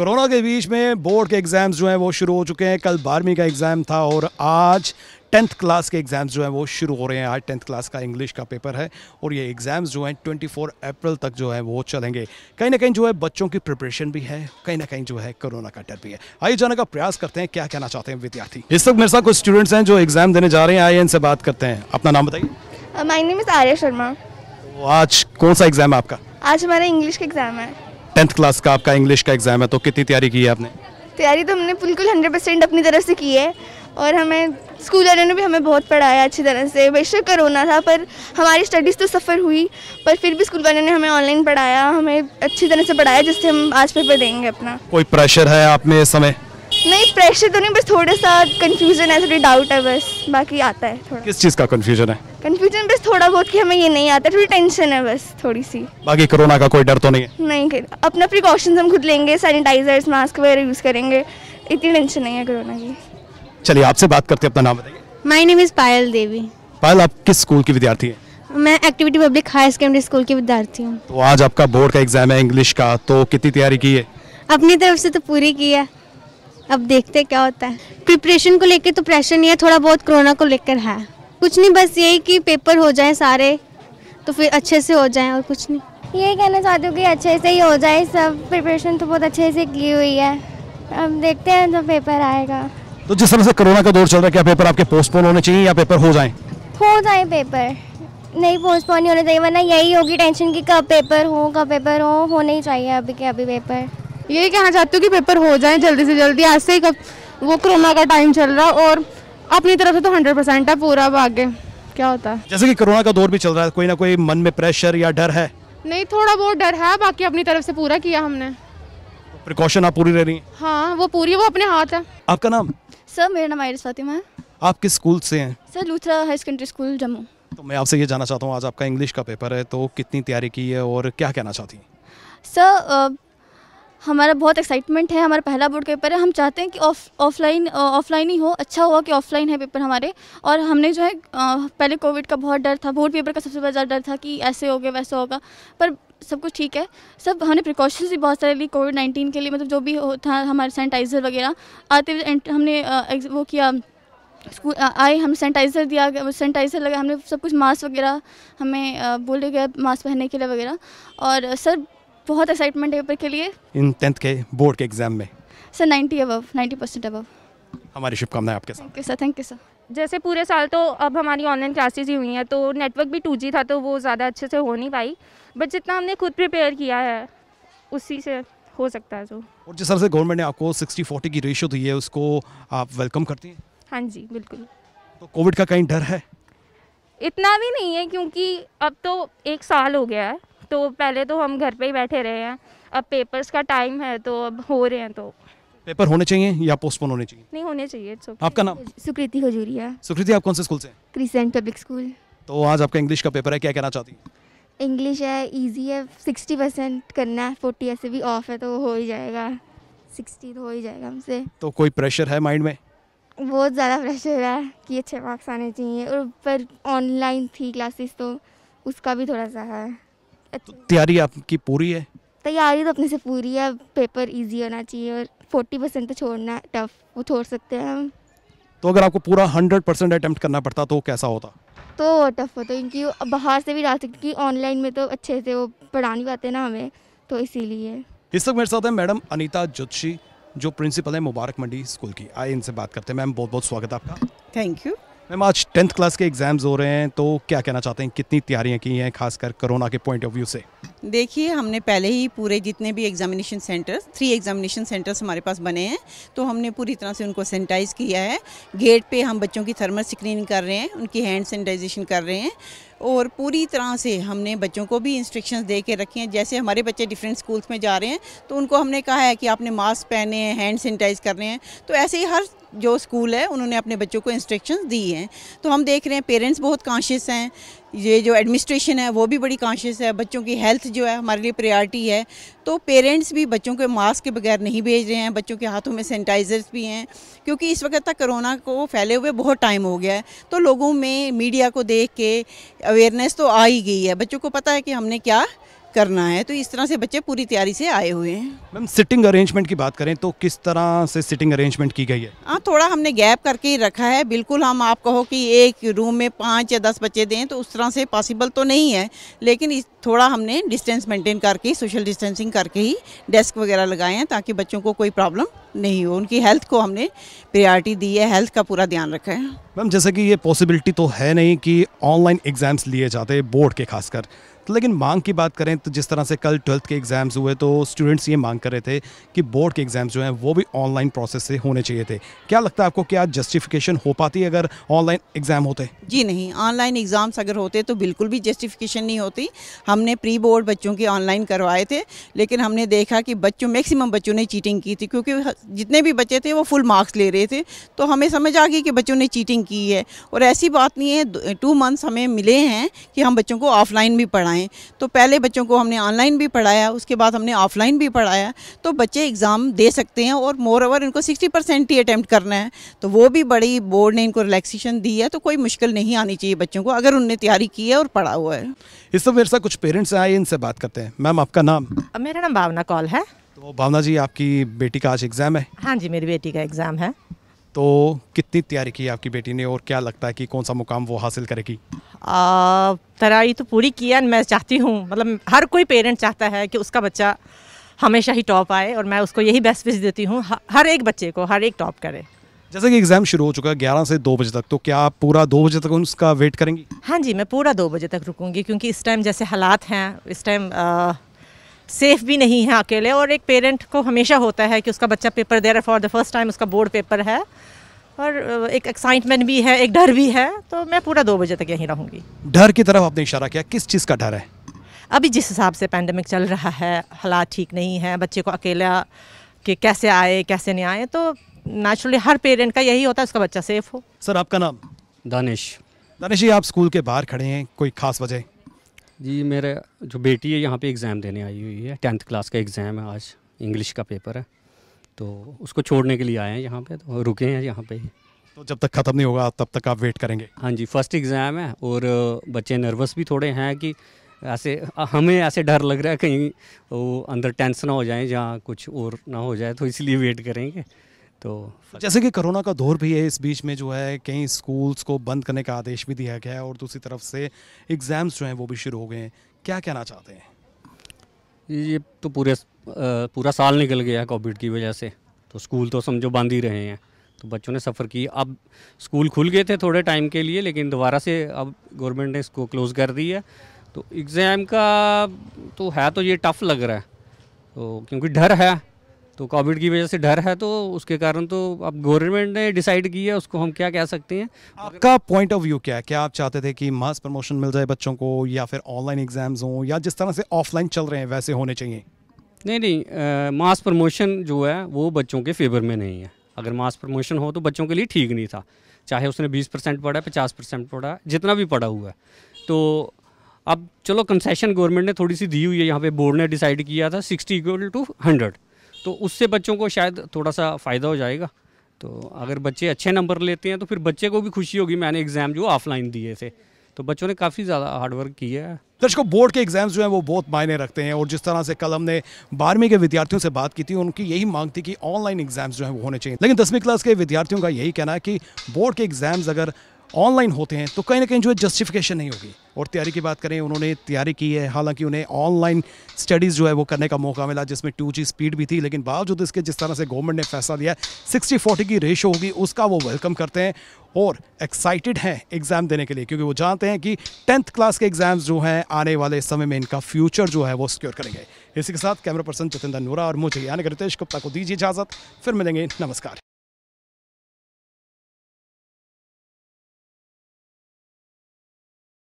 Corona के बीच में board के एग्ज़ाम्स जो हैं वो शुरू हो चुके हैं कल बारहवीं का एग्ज़ाम था और आज टेंथ क्लास के एग्ज़ाम्स जो हैं वो शुरू हो रहे हैं आज टेंथ क्लास का इंग्लिश का पेपर है और ये एग्ज़ाम्स जो हैं 24 अप्रैल तक जो है वो चलेंगे कहीं ना कहीं जो है बच्चों की प्रिपरेशन भी है कहीं ना कहीं जो है कोरोना का डर भी है आइए जाने का प्रयास करते हैं क्या कहना चाहते हैं विद्यार्थी इस वक्त मेरे साथ कुछ स्टूडेंट्स हैं जो एग्ज़ाम देने जा रहे हैं आइए इनसे बात करते हैं अपना नाम बताइए माइनी मिस आर्य शर्मा तो आज कौन सा एग्ज़ाम है आपका आज हमारा इंग्लिश का एग्ज़ाम है टेंथ क्लास का आपका इंग्लिश का एग्ज़ाम है तो कितनी तैयारी की है आपने तैयारी तो हमने बिल्कुल हंड्रेड परसेंट अपनी तरफ से की है और हमें स्कूल वालों ने भी हमें बहुत पढ़ाया अच्छी तरह से बेशक कोरोना था पर हमारी स्टडीज़ तो सफ़र हुई पर फिर भी स्कूल वालों ने हमें ऑनलाइन पढ़ाया हमें अच्छी तरह से पढ़ाया जिससे हम आज पेपर देंगे अपना कोई प्रेशर है आप में इस समय नहीं प्रेशर तो नहीं बस थोड़ा सा कंफ्यूजन है थोड़ी डाउट है बस बाकी आता है थोड़ा किस चीज़ का कंफ्यूजन है कन्फ्यूजन थोड़ा बहुत कि हमें ये नहीं आता थोड़ी टेंशन है बस थोड़ी सी बाकी कोरोना का कोई डर तो नहीं है नहीं अपना प्रिकॉशंस हम खुद लेंगे सैनिटाइजर्स मास्क वगैरह यूज़ करेंगे इतनी टेंशन नहीं है कोरोना की चलिए आपसे बात करते अपना नाम बताइए माई नेम इज़ पायल देवी पायल आप किस स्कूल की विद्यार्थी है मैं Activity Public Higher Secondary School की विद्यार्थी हूँ तो आज आपका बोर्ड का एग्जाम है इंग्लिश का तो कितनी तैयारी की है अपनी तरफ से तो पूरी की है अब देखते हैं क्या होता है प्रिपरेशन को लेकर तो प्रेशर नहीं है थोड़ा बहुत कोरोना को लेकर है कुछ नहीं बस यही कि पेपर हो जाए सारे तो फिर अच्छे से हो जाए और कुछ नहीं ये कहना चाहती हूँ कि अच्छे से ही हो जाए सब प्रिपरेशन तो बहुत अच्छे से की हुई है अब देखते हैं जब पेपर आएगा तो जिस तरह से कोरोना का दौर चल रहा है क्या पेपर आपके पोस्टपोन होने चाहिए या पेपर हो जाए हो जाए पेपर नहीं पोस्टपोन नहीं होने चाहिए वरना यही होगी टेंशन की कब पेपर हो कब पेपर हो होने ही चाहिए अभी के अभी पेपर यही कहना चाहती हूँ कि पेपर हो जाए जल्दी से जल्दी आज से ही कब वो कोरोना का टाइम चल रहा और अपनी तरफ से तो हंड्रेड परसेंट है पूरा अब आगे क्या होता है जैसे कि कोरोना का दौर भी चल रहा है कोई ना कोई मन में प्रेशर या डर है नहीं थोड़ा बहुत डर है बाकी अपनी तरफ से पूरा किया हमने प्रिकॉशन तो आप पूरी ले रही हैं हाँ वो पूरी वो अपने हाथ है आपका नाम सर मेरा नाम आयरस फातिमा है आप किस स्कूल से हैं sir Luthra High Secondary School Jammu तो मैं आपसे ये जानना चाहता हूँ आज आपका इंग्लिश का पेपर है तो कितनी तैयारी की है और क्या कहना चाहती हैं सर हमारा बहुत एक्साइटमेंट है हमारा पहला बोर्ड पेपर है हम चाहते हैं कि ऑफलाइन उफ, ऑफलाइन ही हो अच्छा हुआ कि ऑफलाइन है पेपर हमारे और हमने जो है पहले कोविड का बहुत डर था बोर्ड पेपर का सबसे ज़्यादा डर था कि ऐसे हो गया वैसा होगा पर सब कुछ ठीक है सब हमने प्रिकॉशंस भी बहुत सारे ली कोविड नाइन्टीन के लिए मतलब जो भी था हमारे सैनिटाइज़र वगैरह आते हुए हमने वो किया स्कूल आए हम सैनिटाइज़र दिया गया सैनिटाइज़र लगा हमने सब कुछ मास्क वगैरह हमें बोले गए मास्क पहनने के लिए वगैरह और सर बहुत एक्साइटमेंट है पेपर के लिए इन टेंथ के बोर्ड के एग्जाम में sir ninety above ninety percent above हमारी शुभकामनाएं आपके साथ thank you sir thank you sir जैसे पूरे साल तो अब हमारी ऑनलाइन क्लासेस ही हुई हैं तो नेटवर्क भी टू था तो वो ज़्यादा अच्छे से हो नहीं पाई बट जितना हमने खुद प्रिपेयर किया है उसी से हो सकता है जो और जिस तरह से गवर्नमेंट ने आपको सिक्सटी फोर्टी की रेशियो दी है उसको आप वेलकम करती हैं हाँ जी बिल्कुल तो कोविड का कहीं डर है इतना भी नहीं है क्योंकि अब तो एक साल हो गया है तो पहले तो हम घर पे ही बैठे रहे हैं अब पेपर्स का टाइम है तो अब हो रहे हैं तो पेपर होने चाहिए या पोस्टपोन होने चाहिए नहीं होने चाहिए okay. आपका नाम सुकृति खजूरिया सुकृति आप कौन से स्कूल से क्रिसेंट पब्लिक स्कूल तो आज आपका इंग्लिश का पेपर है क्या कहना चाहती हूँ इंग्लिश है इजी है सिक्सटी परसेंट करना है फोर्टी ऐसे भी ऑफ है तो हो ही जाएगा सिक्सटी तो हो ही जाएगा हमसे तो कोई प्रेशर है माइंड में बहुत ज़्यादा प्रेशर है कि अच्छे मार्क्स आने चाहिए और पर ऑनलाइन थी क्लासेस तो उसका भी थोड़ा सा है तो तैयारी आपकी पूरी है तैयारी तो अपने से पूरी है पेपर इजी होना चाहिए और फोर्टी परसेंट तो छोड़ना है टफ वो छोड़ सकते हैं हम तो अगर आपको पूरा हंड्रेड परसेंट अटैम्प्ट करना पड़ता तो कैसा होता तो टफ होता क्योंकि बाहर से भी डाल सकते क्योंकि ऑनलाइन में तो अच्छे से वो पढ़ा नहीं पाते ना हमें तो इसीलिए इस वक्त मेरे साथ है मैडम अनिता जोशी जो प्रिंसिपल है मुबारक मंडी स्कूल की आइए इनसे बात करते हैं मैम बहुत बहुत स्वागत है आपका थैंक यू मैम आज टेंथ क्लास के एग्ज़ाम्स हो रहे हैं तो क्या कहना चाहते हैं कितनी तैयारियां की हैं खासकर कोरोना के पॉइंट ऑफ व्यू से देखिए हमने पहले ही पूरे जितने भी examination centres three examination centres हमारे पास बने हैं तो हमने पूरी तरह से उनको सैनिटाइज किया है गेट पे हम बच्चों की थर्मल स्क्रीनिंग कर रहे हैं उनकी हैंड सैनिटाइजेशन कर रहे हैं और पूरी तरह से हमने बच्चों को भी इंस्ट्रक्शंस दे के रखे हैं जैसे हमारे बच्चे डिफरेंट स्कूल्स में जा रहे हैं तो उनको हमने कहा है कि आपने मास्क पहने हैं हैंड सैनिटाइज करने हैं तो ऐसे ही हर जो स्कूल है उन्होंने अपने बच्चों को इंस्ट्रक्शंस दी हैं तो हम देख रहे हैं पेरेंट्स बहुत कॉन्शियस हैं ये जो एडमिनिस्ट्रेशन है वो भी बड़ी कॉन्शियस है बच्चों की हेल्थ जो है हमारे लिए प्रायोरिटी है तो पेरेंट्स भी बच्चों के मास्क के बगैर नहीं भेज रहे हैं बच्चों के हाथों में सैनिटाइजर्स भी हैं क्योंकि इस वक्त तक कोरोना को फैले हुए बहुत टाइम हो गया है तो लोगों में मीडिया को देख के अवेयरनेस तो आ ही गई है बच्चों को पता है कि हमने क्या करना है तो इस तरह से बच्चे पूरी तैयारी से आए हुए हैं मैम सिटिंग अरेंजमेंट की बात करें तो किस तरह से सिटिंग अरेंजमेंट की गई है हाँ थोड़ा हमने गैप करके ही रखा है बिल्कुल हम आप कहो कि एक रूम में पाँच या दस बच्चे दें तो उस तरह से पॉसिबल तो नहीं है लेकिन थोड़ा हमने डिस्टेंस मेंटेन करके सोशल डिस्टेंसिंग करके ही डेस्क वगैरह लगाए हैं ताकि बच्चों को कोई प्रॉब्लम नहीं हो उनकी हेल्थ को हमने प्रायोरिटी दी है हेल्थ का पूरा ध्यान रखा है मैम जैसे कि ये पॉसिबिलिटी तो है नहीं कि ऑनलाइन एग्ज़ाम्स लिए जाते बोर्ड के खासकर लेकिन मांग की बात करें तो जिस तरह से कल ट्वेल्थ के एग्ज़ाम्स हुए तो स्टूडेंट्स ये मांग कर रहे थे कि बोर्ड के एग्ज़ाम्स जो हैं वो भी ऑनलाइन प्रोसेस से होने चाहिए थे क्या लगता है आपको क्या जस्टिफिकेशन हो पाती अगर ऑनलाइन एग्ज़ाम होते जी नहीं ऑनलाइन एग्ज़ाम्स अगर होते तो बिल्कुल भी जस्टिफिकेशन नहीं होती हमने प्री बोर्ड बच्चों के ऑनलाइन करवाए थे लेकिन हमने देखा कि बच्चों मैक्सिमम बच्चों ने चीटिंग की थी क्योंकि जितने भी बच्चे थे वो फुल मार्क्स ले रहे थे तो हमें समझ आ गई कि बच्चों ने चीटिंग की है और ऐसी बात नहीं है टू मंथ्स हमें मिले हैं कि हम बच्चों को ऑफलाइन भी पढ़ाएं आएँ तो पहले बच्चों को हमने ऑनलाइन भी पढ़ाया उसके बाद हमने ऑफलाइन भी पढ़ाया तो बच्चे एग्ज़ाम दे सकते हैं और मोर ओवर इनको सिक्सटी परसेंट ही अटैम्प्ट करना है तो वो भी बड़ी बोर्ड ने इनको रिलैक्सेशन दी है तो कोई मुश्किल नहीं आनी चाहिए बच्चों को अगर उनने तैयारी की है और पढ़ा हुआ है इस तो मेरे साथ कुछ पेरेंट्स आए इनसे बात करते हैं मैम आपका नाम मेरा नाम भावना कॉल है तो भावना जी आपकी बेटी का आज एग्ज़ाम है हाँ जी मेरी बेटी का एग्ज़ाम है तो कितनी तैयारी की आपकी बेटी ने और क्या लगता है कि कौन सा मुकाम वो हासिल करेगी तैयारी तो पूरी की है मैं चाहती हूँ मतलब हर कोई पेरेंट चाहता है कि उसका बच्चा हमेशा ही टॉप आए और मैं उसको यही बेस्ट विश देती हूँ हर एक बच्चे को हर एक टॉप करे जैसे कि एग्जाम शुरू हो चुका है ग्यारह से दो बजे तक तो क्या आप पूरा दो बजे तक उसका वेट करेंगी हाँ जी मैं पूरा दो बजे तक रुकूंगी क्योंकि इस टाइम जैसे हालात हैं इस टाइम सेफ़ भी नहीं है अकेले और एक पेरेंट को हमेशा होता है कि उसका बच्चा पेपर दे रहा है फॉर द फर्स्ट टाइम उसका बोर्ड पेपर है और एक एक्साइटमेंट भी है एक डर भी है तो मैं पूरा दो बजे तक यहीं रहूँगी डर की तरफ आपने इशारा किया किस चीज़ का डर है अभी जिस हिसाब से पैंडमिक चल रहा है हालात ठीक नहीं है बच्चे को अकेला कि कैसे आए कैसे नहीं आए तो नेचुरली हर पेरेंट का यही होता है उसका बच्चा सेफ हो सर आपका नाम दानिश दानिश जी आप स्कूल के बाहर खड़े हैं कोई खास वजह जी मेरे जो बेटी है यहाँ पे एग्ज़ाम देने आई हुई है टेंथ क्लास का एग्ज़ाम है आज इंग्लिश का पेपर है तो उसको छोड़ने के लिए आए हैं यहाँ पे तो रुके हैं यहाँ पे ही तो जब तक ख़त्म नहीं होगा तब तक आप वेट करेंगे हाँ जी फर्स्ट एग्ज़ाम है और बच्चे नर्वस भी थोड़े हैं कि ऐसे हमें ऐसे डर लग रहा है कहीं वो अंदर टेंस ना हो जाए जहाँ कुछ और ना हो जाए तो इसलिए वेट करेंगे तो, तो जैसे कि कोरोना का दौर भी है इस बीच में जो है कई स्कूल्स को बंद करने का आदेश भी दिया गया है और दूसरी तरफ से एग्ज़ाम्स जो हैं वो भी शुरू हो गए हैं क्या कहना चाहते हैं ये तो पूरे पूरा साल निकल गया कोविड की वजह से तो स्कूल तो समझो बंद ही रहे हैं तो बच्चों ने सफ़र किया अब स्कूल खुल गए थे थोड़े टाइम के लिए लेकिन दोबारा से अब गवर्नमेंट ने इसको क्लोज़ कर दी है तो एग्ज़ाम का तो है तो ये टफ़ लग रहा है तो क्योंकि डर है तो कोविड की वजह से डर है तो उसके कारण तो अब गवर्नमेंट ने डिसाइड किया उसको हम क्या कह सकते हैं आपका पॉइंट ऑफ व्यू क्या है क्या आप चाहते थे कि मास प्रमोशन मिल जाए बच्चों को या फिर ऑनलाइन एग्जाम्स हों या जिस तरह से ऑफलाइन चल रहे हैं वैसे होने चाहिए नहीं नहीं मास प्रमोशन जो है वो बच्चों के फेवर में नहीं है अगर मास प्रमोशन हो तो बच्चों के लिए ठीक नहीं था चाहे उसने 20 परसेंट पढ़ा पचास परसेंट पढ़ा जितना भी पढ़ा हुआ है तो अब चलो कंसेशन गवर्नमेंट ने थोड़ी सी दी हुई है यहाँ पे बोर्ड ने डिसाइड किया था सिक्सटी इक्वल टू हंड्रेड तो उससे बच्चों को शायद थोड़ा सा फ़ायदा हो जाएगा तो अगर बच्चे अच्छे नंबर लेते हैं तो फिर बच्चे को भी खुशी होगी मैंने एग्ज़ाम जो ऑफलाइन दिए थे तो बच्चों ने काफ़ी ज़्यादा हार्डवर्क किया है दर्शकों बोर्ड के एग्जाम्स जो हैं वो बहुत मायने रखते हैं और जिस तरह से कल हमने बारहवीं के विद्यार्थियों से बात की थी उनकी यही मांग थी कि ऑनलाइन एग्जाम्स जो हैं वो होने चाहिए लेकिन दसवीं क्लास के विद्यार्थियों का यही कहना है कि बोर्ड के एग्जाम्स अगर ऑनलाइन होते हैं तो कहीं ना कहीं जो है जस्टिफिकेशन नहीं होगी और तैयारी की बात करें उन्होंने तैयारी की है हालांकि उन्हें ऑनलाइन स्टडीज़ जो है वो करने का मौका मिला जिसमें टू जी स्पीड भी थी लेकिन बावजूद इसके जिस तरह से गवर्नमेंट ने फैसला लिया सिक्सटी फोर्टी की रेशो होगी उसका वो वेलकम करते हैं और एक्साइटेड हैं एग्ज़ाम देने के लिए क्योंकि वो जानते हैं कि टेंथ क्लास के एग्ज़ाम्स जो हैं आने वाले समय में इनका फ्यूचर जो है वो सिक्योर करेंगे इसी के साथ कैमरा पर्सन जितेंद्र नूरा और मुझे यानी रितेश गुप्ता को दीजिए इजाज़त फिर मिलेंगे नमस्कार